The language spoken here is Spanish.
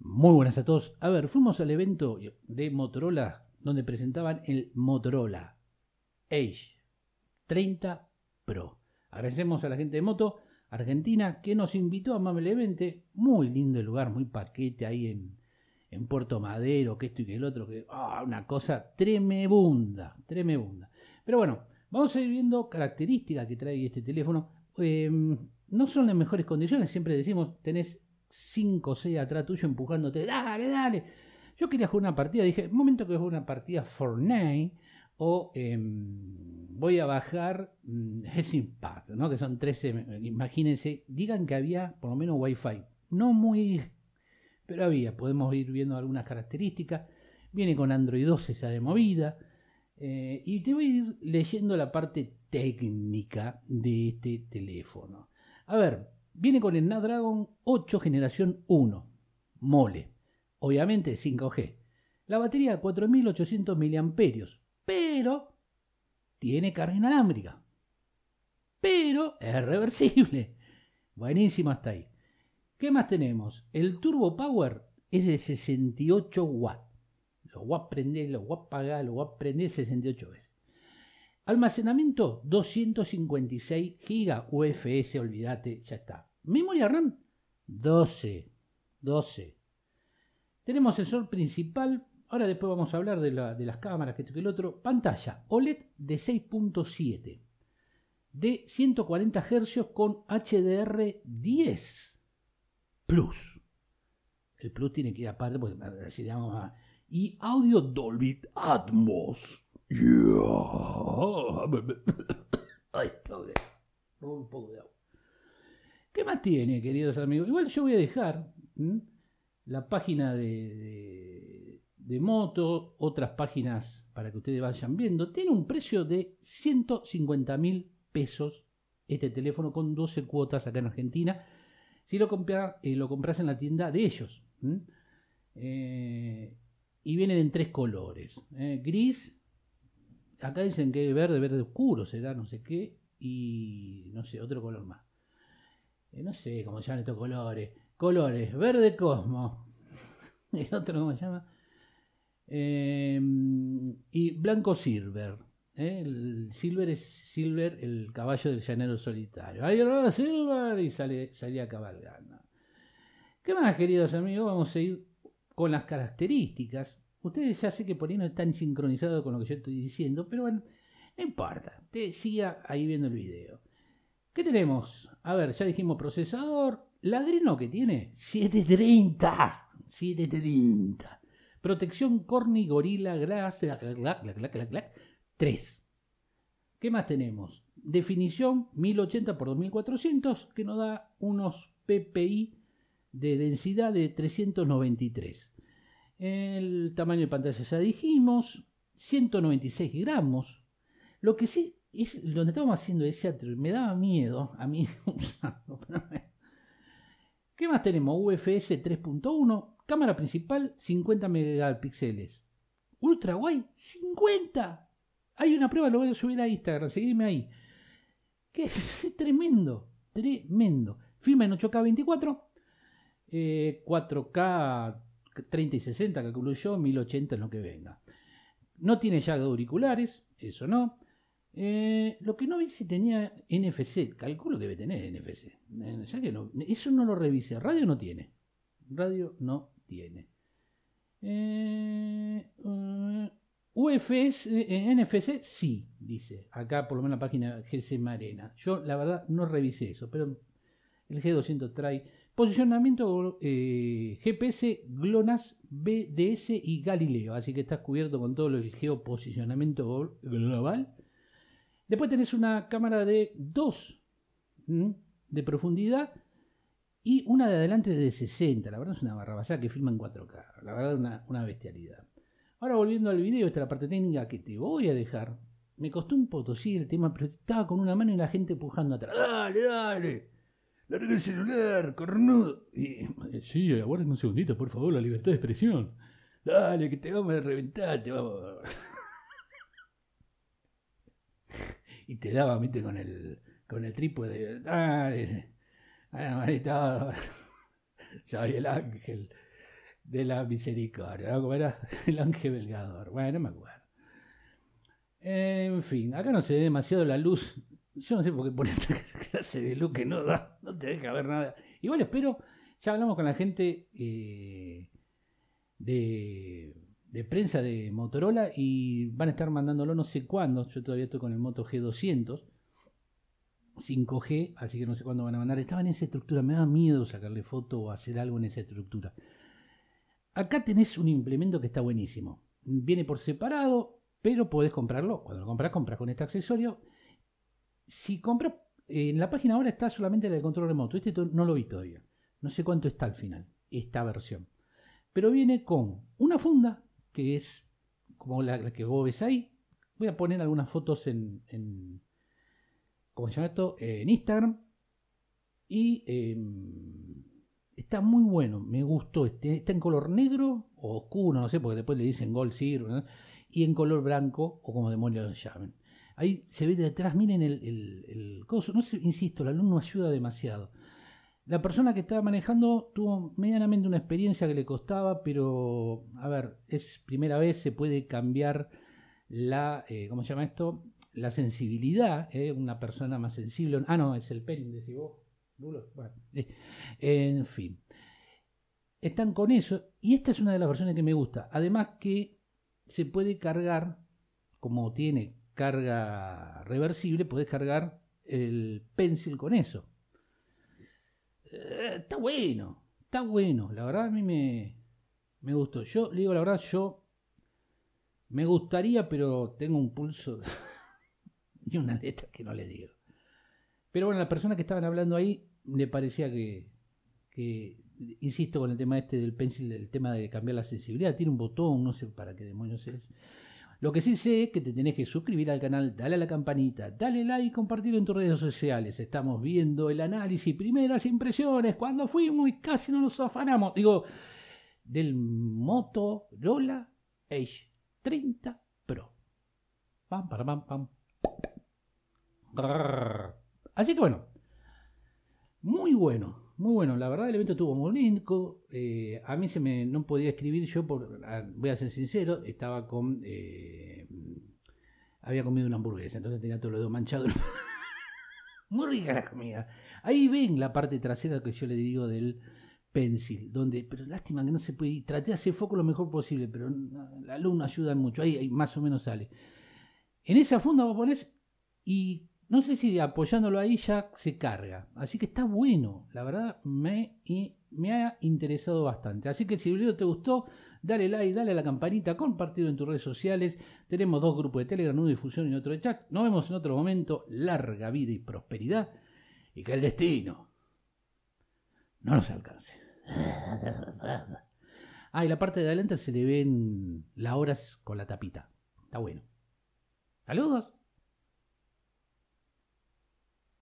Muy buenas a todos. A ver, fuimos al evento de Motorola donde presentaban el Motorola Age 30 Pro. Agradecemos a la gente de Moto Argentina que nos invitó amablemente. Muy lindo el lugar, muy paquete ahí en, Puerto Madero, que esto y que el otro, que ah, una cosa tremebunda, tremebunda. Pero bueno, vamos a ir viendo características que trae este teléfono. Em, no son las mejores condiciones, siempre decimos, tenés 5 o 6 atrás tuyo empujándote, dale, dale. Yo quería jugar una partida, dije, momento que es una partida Fortnite o em, voy a bajar mm, ese impact ¿no? que son 13, imagínense, digan que había por lo menos wifi no muy, pero había, podemos ir viendo algunas características, viene con Android 12 esa de movida, eh, y te voy a ir leyendo la parte técnica de este teléfono. A ver, Viene con el Snapdragon 8 generación 1, mole, obviamente 5G. La batería de 4800 mAh, pero tiene carga inalámbrica. Pero es reversible. Buenísimo hasta ahí. ¿Qué más tenemos? El Turbo Power es de 68 watts. Lo voy a prender, lo voy a apagar, lo voy a prender 68 veces. Almacenamiento 256 GB UFS, olvídate, ya está. Memoria RAM 12. 12. Tenemos sensor principal. Ahora después vamos a hablar de, las cámaras, que esto el otro. Pantalla OLED de 6.7. De 140 Hz con HDR10 Plus. El Plus tiene que ir aparte, porque así le a... Y audio Dolby Atmos. Yeah. Ay, un poco de agua. ¿Qué más tiene, queridos amigos? Igual yo voy a dejar la página de, moto, otras páginas para que ustedes vayan viendo. Tiene un precio de 150 mil pesos este teléfono con 12 cuotas acá en Argentina. Si eh, lo, compras en la tienda de ellos. Eh, y vienen en tres colores. ¿eh? gris, acá dicen que verde, verde oscuro será, no sé qué. Y no sé, otro color más. Eh, no sé cómo se llaman estos colores, colores, verde cosmo, el otro cómo se llama, eh, y blanco silver. ¿eh? El silver es silver, el caballo del llanero solitario. Ahí va silver y sale, salía cabalgando. ¿Qué más, queridos amigos? Vamos a ir con las características. Ustedes ya sé que por ahí no están sincronizados con lo que yo estoy diciendo, pero bueno, no importa. Te siga ahí viendo el video. ¿Qué tenemos? A ver, ya dijimos procesador. Ladrino que tiene 730. 730. Protección Corny Gorilla Glass 3. ¿Qué más tenemos? Definición 1080 x 2400 que nos da unos ppi de densidad de 393. El tamaño de pantalla ya dijimos, 196 gramos. Lo que sí es, donde estábamos haciendo ese me daba miedo a mí ¿Qué más tenemos? UFS 3.1, cámara principal 50 megapíxeles. Ultra guay, 50. Hay una prueba, lo voy a subir a Instagram, seguidme ahí. Que es tremendo, tremendo. firma en 8K 24, 4K 30 y 60, calculo yo, 1080 es lo que venga. No tiene jack auriculares, eso no. Eh, lo que no vi si tenía NFC, calculo que debe tener NFC. Eh, eso no lo revisé. Radio no tiene. Radio no tiene. Eh, UFS, NFC sí, dice. Acá por lo menos la página GC Marena. Yo la verdad no revisé eso, pero el G200 trae posicionamiento GPS, GLONASS, BDS y Galileo. Así que estás cubierto con todo el geoposicionamiento global Después tenés una cámara de 2 de profundidad y una de adelante de 60. La verdad es una barrabasada que filma en 4K. La verdad, es una bestialidad. Ahora volviendo al video, esta es la parte técnica que te voy a dejar. Me costó un potosí el tema, pero estaba con una mano y la gente empujando atrás. ¡Dale, dale! ¡Larga el celular, cornudo! Y, eh, sí, aguarden un segundito, por favor, la libertad de expresión. Dale, que te vamos a reventar, te vamos a... y te daba, viste, con el, con el trípode. Soy el ángel de la misericordia. El ángel belgador. Bueno, me acuerdo. Eh, en fin, acá no se ve demasiado la luz. Yo no sé por qué poner esta clase de luz que no da, no te deja ver nada. Igual espero, ya hablamos con la gente eh, de prensa de Motorola y van a estar mandándolo no sé cuándo. Yo todavía estoy con el Moto G200 5G, así que no sé cuándo van a mandar. Estaba en esa estructura, me da miedo sacarle foto o hacer algo en esa estructura. Acá tenés un implemento que está buenísimo. Viene por separado, pero podés comprarlo. Cuando lo compras, compras con este accesorio. Si compras, en eh, la página ahora está solamente el de control remoto. Este no lo vi todavía. No sé cuánto está al final, esta versión. Pero viene con una funda que es como la, que vos ves ahí. Voy a poner algunas fotos en, en eh, en Instagram. Y em, está muy bueno, me gustó. Este, está en color negro o oscuro, no sé, porque después le dicen gold, Sir. y en color blanco o como demonios lo llamen. Ahí se ve detrás, miren el, el, coso. No sé, insisto, el no ayuda demasiado. La persona que estaba manejando tuvo medianamente una experiencia que le costaba, pero a ver, es primera vez, se puede cambiar la, eh, ¿cómo se llama esto? La sensibilidad, eh, una persona más sensible. Ah, no, es el pelín, decís vos. Bueno, eh, en fin. Están con eso, y esta es una de las versiones que me gusta. Además que se puede cargar, como tiene carga reversible, puedes cargar el pencil con eso está bueno, está bueno. La verdad a mí me, me gustó. Yo le digo la verdad, yo me gustaría, pero tengo un pulso y una letra que no le digo. Pero bueno, la persona que estaban hablando ahí le parecía que, que insisto con el tema este del pencil, el tema de cambiar la sensibilidad, tiene un botón, no sé para qué demonios es. Lo que sí sé es que te tenés que suscribir al canal, dale a la campanita, dale like y compartirlo en tus redes sociales. Estamos viendo el análisis, primeras impresiones, cuando fuimos y casi no nos afanamos. Digo, del Motorola Edge 30 Pro. Pam, pam, pam. Así que bueno, muy bueno. Muy bueno, la verdad el evento estuvo muy lindo. Eh, a mí se me no podía escribir yo, por, ah, voy a ser sincero, estaba con... Eh, había comido una hamburguesa, entonces tenía todo lo dedos manchado. muy rica la comida. Ahí ven la parte trasera que yo le digo del pencil, donde, pero lástima que no se puede ir. Traté de hacer foco lo mejor posible, pero la luz no ayuda mucho. Ahí, más o menos sale. En esa funda vos pones y no sé si apoyándolo ahí ya se carga. Así que está bueno. La verdad me, ha interesado bastante. Así que si el video te gustó, dale like, dale a la campanita, compartido en tus redes sociales. Tenemos dos grupos de Telegram, uno de difusión y otro de chat. Nos vemos en otro momento. Larga vida y prosperidad. Y que el destino no nos alcance. Ah, y la parte de adelante se le ven las horas con la tapita. Está bueno. Saludos.